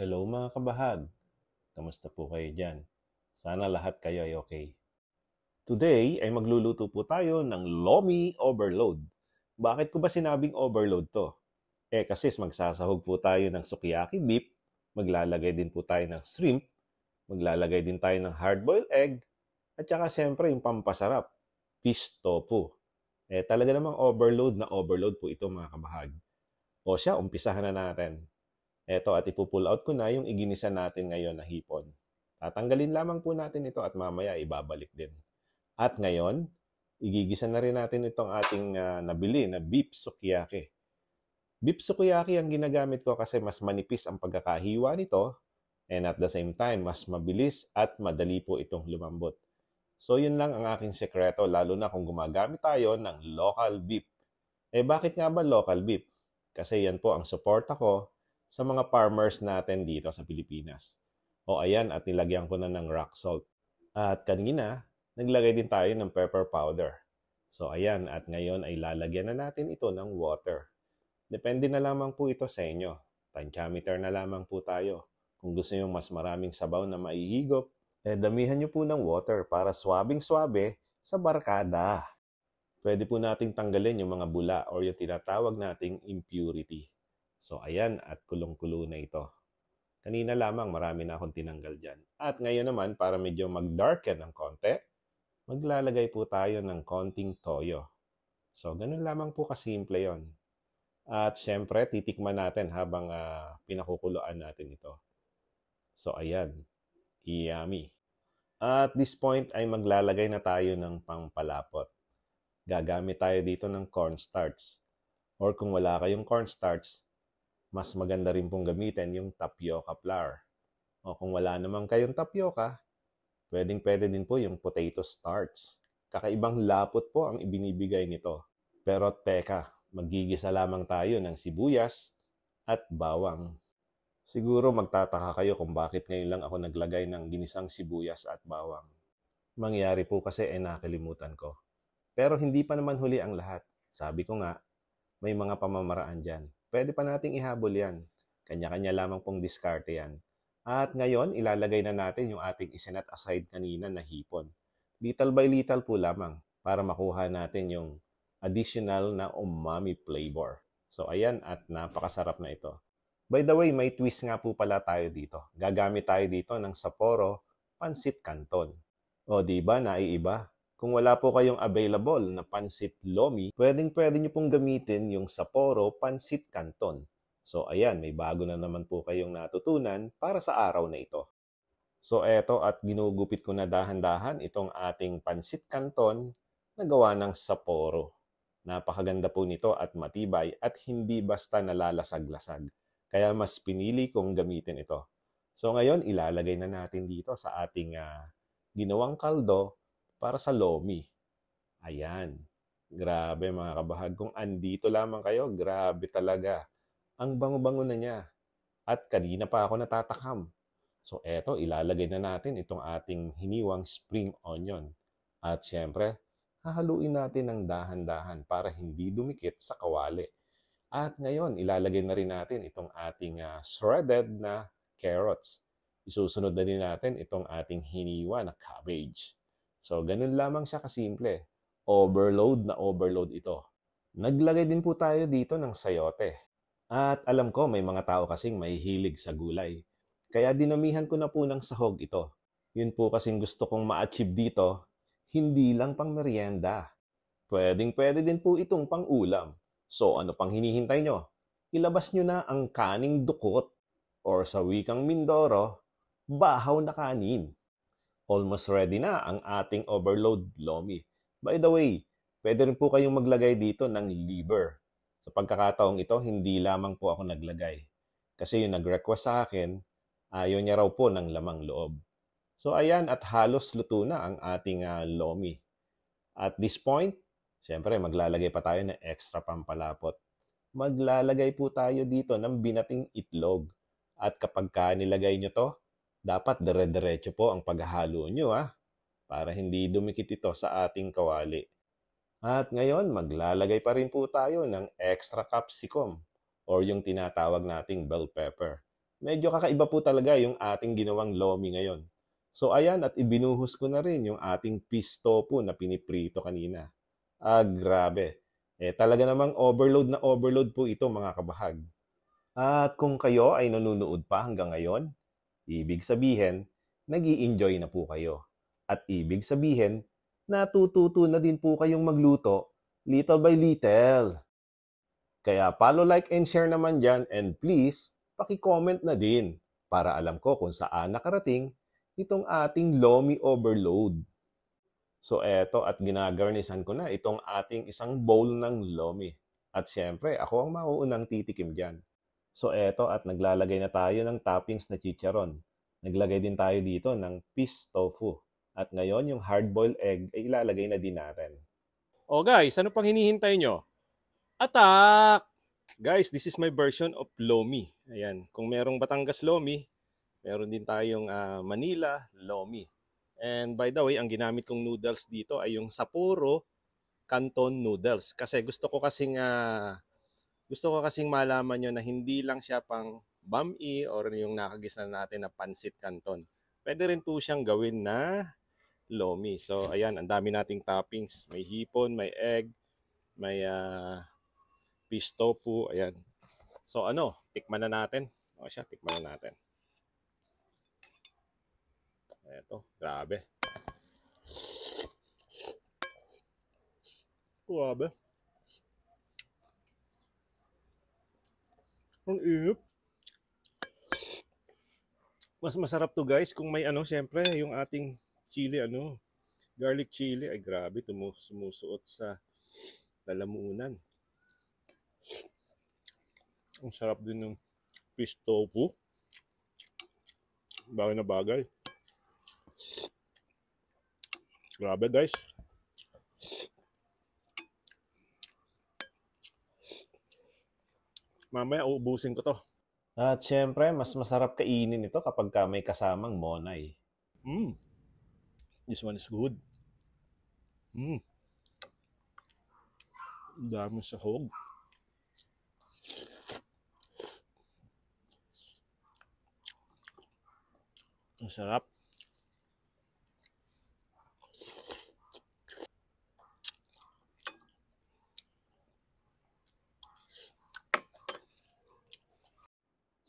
Hello mga kabahag! Kamusta po kayo dyan? Sana lahat kayo ay okay. Today ay magluluto po tayo ng Lomi Overload. Bakit ko ba sinabing overload to? Eh kasi magsasahog po tayo ng sukiyaki beef, maglalagay din po tayo ng shrimp, maglalagay din tayo ng hard-boiled egg, at saka siyempre yung pampasarap, fish tofu. Eh talaga namang overload na overload po ito mga kabahag. O siya, umpisahan na natin. Eto at ipu-pull out ko na yung iginisa natin ngayon na hipon. Tatanggalin lamang po natin ito at mamaya ibabalik din. At ngayon, igigisa na rin natin itong ating uh, nabili na beef sukiyaki. Beef sukiyaki ang ginagamit ko kasi mas manipis ang pagkakahiwa nito and at the same time, mas mabilis at madali po itong lumambot. So yun lang ang aking sekreto lalo na kung gumagamit tayo ng local beef. Eh bakit nga ba local beef? Kasi yan po ang suporta ko sa mga farmers natin dito sa Pilipinas. O ayan, at nilagyan ko na ng rock salt. At kanina, naglagay din tayo ng pepper powder. So ayan, at ngayon ay lalagyan na natin ito ng water. Depende na lamang po ito sa inyo. Tankyameter na lamang po tayo. Kung gusto nyo mas maraming sabaw na maihigop, eh damihan nyo po ng water para swabing-swabe sa barkada. Pwede po nating tanggalin yung mga bula o yung tinatawag nating impurity. So ayan, at kulong-kulo na ito. Kanina lamang marami na akong tinanggal dyan. At ngayon naman, para medyo mag-darken ng konti, maglalagay po tayo ng konting toyo. So ganun lamang po kasimple yon. At syempre, titikman natin habang uh, ah, pinakukuloan natin ito. So ayan, yummy. At this point ay maglalagay na tayo ng pampalapot. Gagamit tayo dito ng cornstarch. Or kung wala kayong cornstarch, mas maganda rin pong gamitin yung tapioca flour. O kung wala naman kayong tapioca, pwedeng pwede din po yung potato starch. Kakaibang lapot po ang ibinibigay nito. Pero teka, magigisa lamang tayo ng sibuyas at bawang. Siguro magtataka kayo kung bakit ngayon lang ako naglagay ng ginisang sibuyas at bawang. Mangyari po kasi ay eh, nakalimutan ko. Pero hindi pa naman huli ang lahat. Sabi ko nga, may mga pamamaraan dyan pwede pa nating ihabol yan. Kanya-kanya lamang pong diskarte yan. At ngayon, ilalagay na natin yung ating isinet aside kanina na hipon. Little by little po lamang para makuha natin yung additional na umami flavor. So ayan at napakasarap na ito. By the way, may twist nga po pala tayo dito. Gagamit tayo dito ng Sapporo Pansit Canton. O di ba naiiba? Kung wala po kayong available na pansit lomi, pwedeng pwede nyo pong gamitin yung Sapporo Pansit Canton. So ayan, may bago na naman po kayong natutunan para sa araw na ito. So eto at ginugupit ko na dahan-dahan itong ating pansit canton na gawa ng Sapporo. Napakaganda po nito at matibay at hindi basta nalalasag-lasag. Kaya mas pinili kong gamitin ito. So ngayon ilalagay na natin dito sa ating uh, ginawang kaldo para sa Lomi. Ayan. Grabe mga kabahag. Kung andito lamang kayo, grabe talaga. Ang bango-bango na niya. At kanina pa ako natatakam. So eto, ilalagay na natin itong ating hiniwang spring onion. At syempre, hahaluin natin ng dahan-dahan para hindi dumikit sa kawali. At ngayon, ilalagay na rin natin itong ating uh, shredded na carrots. Isusunod na din natin itong ating hiniwa na cabbage. So, ganun lamang siya kasimple. Overload na overload ito. Naglagay din po tayo dito ng sayote. At alam ko, may mga tao kasing hilig sa gulay. Kaya dinamihan ko na po ng sahog ito. Yun po kasing gusto kong ma-achieve dito, hindi lang pang merienda. Pwedeng pwede din po itong pang ulam. So ano pang hinihintay nyo? Ilabas nyo na ang kaning dukot or sa wikang Mindoro, bahaw na kanin. Almost ready na ang ating overload lomi. By the way, pwede rin po kayong maglagay dito ng liver. Sa pagkakataong ito, hindi lamang po ako naglagay. Kasi yung nag-request sa akin, ayaw niya raw po ng lamang loob. So ayan, at halos luto na ang ating uh, lomi. At this point, siyempre maglalagay pa tayo ng extra pampalapot. Maglalagay po tayo dito ng binating itlog. At kapag ka nilagay nyo to, dapat dere-derecho po ang paghahalo nyo ah, para hindi dumikit ito sa ating kawali. At ngayon, maglalagay pa rin po tayo ng extra capsicum or yung tinatawag nating bell pepper. Medyo kakaiba po talaga yung ating ginawang lomi ngayon. So ayan, at ibinuhos ko na rin yung ating pisto po na piniprito kanina. Ah, grabe. Eh, talaga namang overload na overload po ito mga kabahag. At kung kayo ay nanonood pa hanggang ngayon, Ibig sabihin, nag enjoy na po kayo. At ibig sabihin, natututo na din po kayong magluto little by little. Kaya follow, like, and share naman dyan and please, paki-comment na din para alam ko kung saan nakarating itong ating Lomi Overload. So eto at ginagarnisan ko na itong ating isang bowl ng Lomi. At syempre, ako ang mauunang titikim dyan. So eto at naglalagay na tayo ng toppings na chicharon. Naglagay din tayo dito ng peas tofu. At ngayon yung hard-boiled egg ay ilalagay na din natin. Oh guys, ano pang hinihintay nyo? Atak! Guys, this is my version of Lomi. Ayan, kung merong Batangas Lomi, meron din tayong uh, Manila Lomi. And by the way, ang ginamit kong noodles dito ay yung Sapporo Canton Noodles. Kasi gusto ko kasing uh, gusto ko kasing malaman nyo na hindi lang siya pang bami or yung nakagis natin na pansit canton. Pwede rin po siyang gawin na lomi. So ayan, ang dami nating toppings. May hipon, may egg, may uh, pisto po. Ayan. So ano, tikman na natin. O siya, tikman na natin. Eto, grabe. Grabe. Ang ihip. Mas masarap to guys kung may ano, siyempre, yung ating chili, ano, garlic chili. Ay grabe, tumu sumusuot sa lalamunan. Ang sarap din ng fish tofu. Bagay na bagay. Grabe guys. Mamaya uubusin ko to. At syempre, mas masarap kainin ito kapag ka may kasamang monay. Mm. This one is good. Mm. Dami sa hog. Ang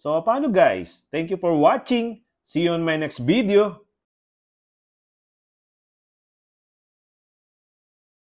So, paano guys? Thank you for watching. See you on my next video.